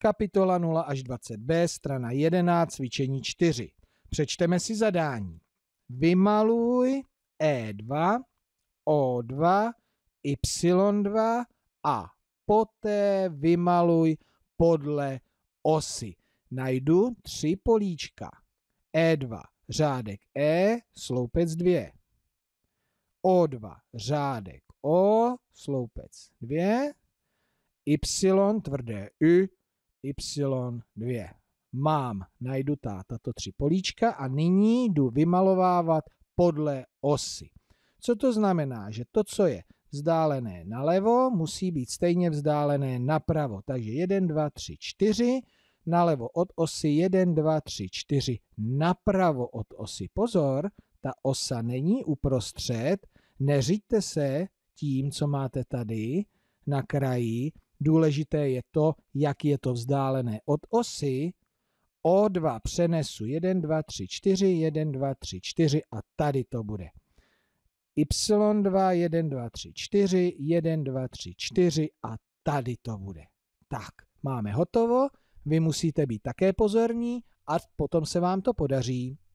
Kapitola 0 až 20b, strana 11, cvičení 4. Přečteme si zadání. Vymaluj E2, O2, Y2 a poté vymaluj podle osy. Najdu tři políčka. E2 řádek E, sloupec 2. O2 řádek O, sloupec 2. Y tvrdé Y, Y2. Mám, najdu tá, tato tři políčka a nyní jdu vymalovávat podle osy. Co to znamená? Že to, co je vzdálené nalevo, musí být stejně vzdálené napravo. Takže 1, 2, 3, 4, nalevo od osy 1, 2, 3, 4, napravo od osy. Pozor, ta osa není uprostřed, neříďte se tím, co máte tady na kraji, Důležité je to, jak je to vzdálené od osy. O2 přenesu 1, 2, 3, 4, 1, 2, 3, 4 a tady to bude. Y2, 1, 2, 3, 4, 1, 2, 3, 4 a tady to bude. Tak, máme hotovo, vy musíte být také pozorní a potom se vám to podaří.